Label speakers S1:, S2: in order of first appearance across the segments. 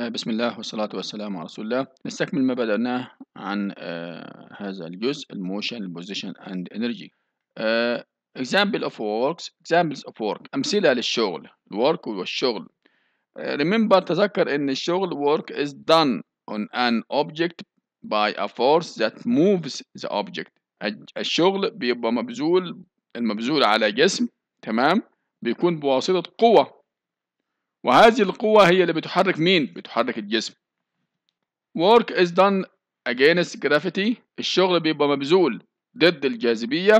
S1: آه، بسم الله والصلاة والسلام على رسول الله نستكمل ما بدأناه عن آه، هذا الجزء الموشن position and energy آه، example of works examples of work أمثلة للشغل الورك والشغل remember تذكر إن الشغل work is done on an object by a force that moves the object الشغل بيبقى مبذول المبذول على جسم تمام بيكون بواسطة قوة وهذه القوة هي اللي بتحرك مين؟ بتحرك الجسم work is done against gravity الشغل بيبقى مبذول ضد الجاذبية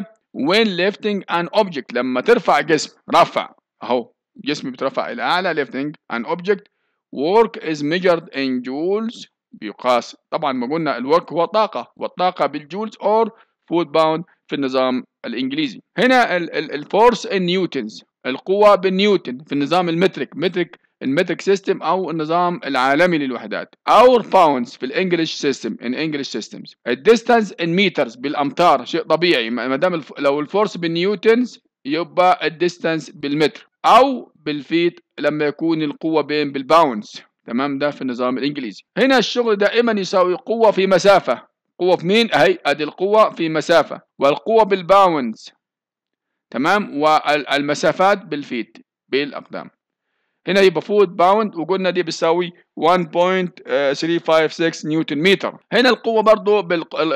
S1: when lifting an object لما ترفع جسم رفع اهو جسم بترفع الى اعلى lifting an object work is measured in joules بيقاس طبعا ما قلنا الورك هو طاقة والطاقة بالجولز or فوت باوند في النظام الانجليزي هنا الفورس نيوتنز القوة بالنيوتن في النظام المترك مترك المتريك سيستم او النظام العالمي للوحدات او الباوندز في الانجليش سيستم ان انجليش سيستمز الديستانس ان مترز بالامتار شيء طبيعي ما دام الف... لو الفورس بالنيوتنز يبقى الديستانس بالمتر او بالفيت لما يكون القوه بين بالباوندز تمام ده في النظام الانجليزي هنا الشغل دائما يساوي قوه في مسافه قوه في مين اهي ادي القوه في مسافه والقوه بالباوندز تمام والمسافات بالفيت بالاقدام هنا يبقى فوت باوند وقلنا دي بتساوي 1.356 نيوتن متر هنا القوة برضه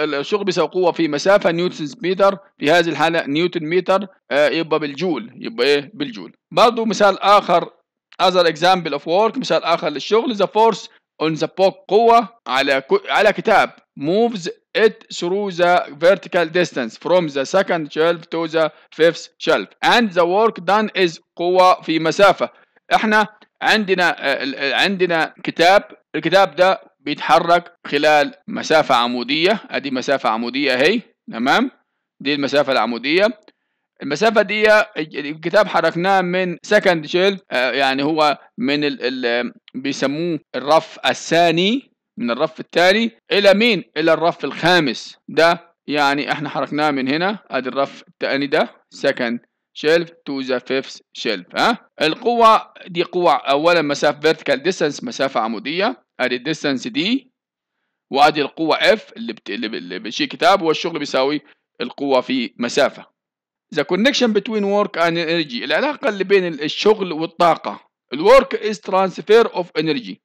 S1: الشغل بيساوي قوة في مسافة نيوتن متر في هذه الحالة نيوتن متر آه، يبقى بالجول يبقى ايه بالجول برضه مثال آخر other example of work مثال آخر للشغل ذا فورس اون ذا بوك قوة على على كتاب moves it through the vertical distance from the second shelf to the fifth shelf and the work done is قوة في مسافة احنا عندنا عندنا كتاب الكتاب ده بيتحرك خلال مسافة عمودية ادي مسافة عمودية اهي تمام دي المسافة العمودية المسافة دي الكتاب حركناه من سكند شيل آه، يعني هو من ال ال بيسموه الرف الثاني من الرف الثاني إلى مين؟ إلى الرف الخامس ده يعني احنا حركناه من هنا ادي الرف الثاني ده second shelf to the fifth shelf ها القوة دي قوة اولا مسافة vertical distance مسافة عمودية ادي الديستانس دي وادي القوة اف اللي بت... اللي بشيل كتاب والشغل بيساوي القوة في مسافة the connection between work and energy العلاقة اللي بين الشغل والطاقة الورك is transfer of energy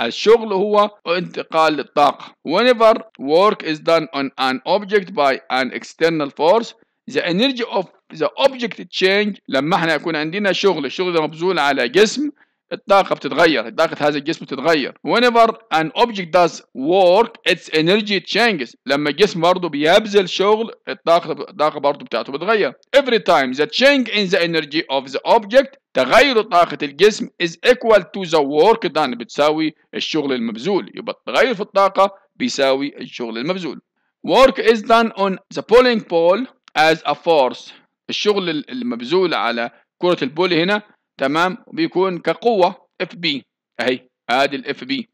S1: الشغل هو انتقال الطاقة whenever work is done on an object by an external force the energy of the object change لما احنا يكون عندنا شغل الشغل ده مبذول على جسم الطاقة بتتغير طاقة هذا الجسم بتتغير whenever an object does work its energy changes لما الجسم برضه بيبذل شغل الطاقة الطاقة برضه بتاعته بتتغير every time the change in the energy of the object تغير طاقة الجسم is equal to the work done بتساوي الشغل المبذول يبقى التغير في الطاقة بيساوي الشغل المبذول work is done on the pulling pole as a force الشغل المبذول على كرة البولي هنا تمام بيكون كقوة اف بي اهي ادي الاف بي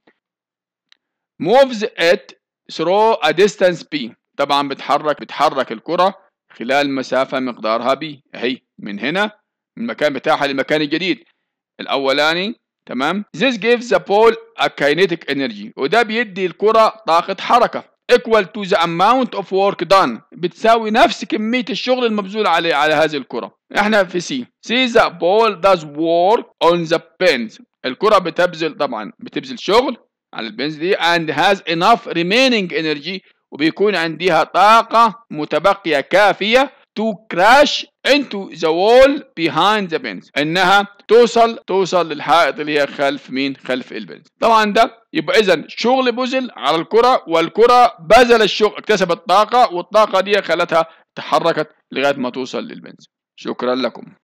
S1: موفز ات ثرو ا ديستانس بي طبعا بتحرك بتحرك الكرة خلال مسافة مقدارها بي اهي من هنا من المكان بتاعها للمكان الجديد الأولاني تمام this gives the pole a kinetic energy وده بيدي الكرة طاقة حركة equal to the amount of work done بتساوي نفس كمية الشغل المبذول عليه على هذه الكرة احنا في سي سي the ball does work on the pins الكرة بتبذل طبعا بتبذل شغل على البنز دي and has enough remaining energy وبيكون عندها طاقة متبقية كافية to crash into the wall behind the fence انها توصل توصل للحائط اللي هي خلف مين خلف البنز طبعا ده يبقى اذا شغل بوزل على الكره والكره بذل الشغل اكتسبت طاقه والطاقه دي خلتها تحركت لغايه ما توصل للبنز شكرا لكم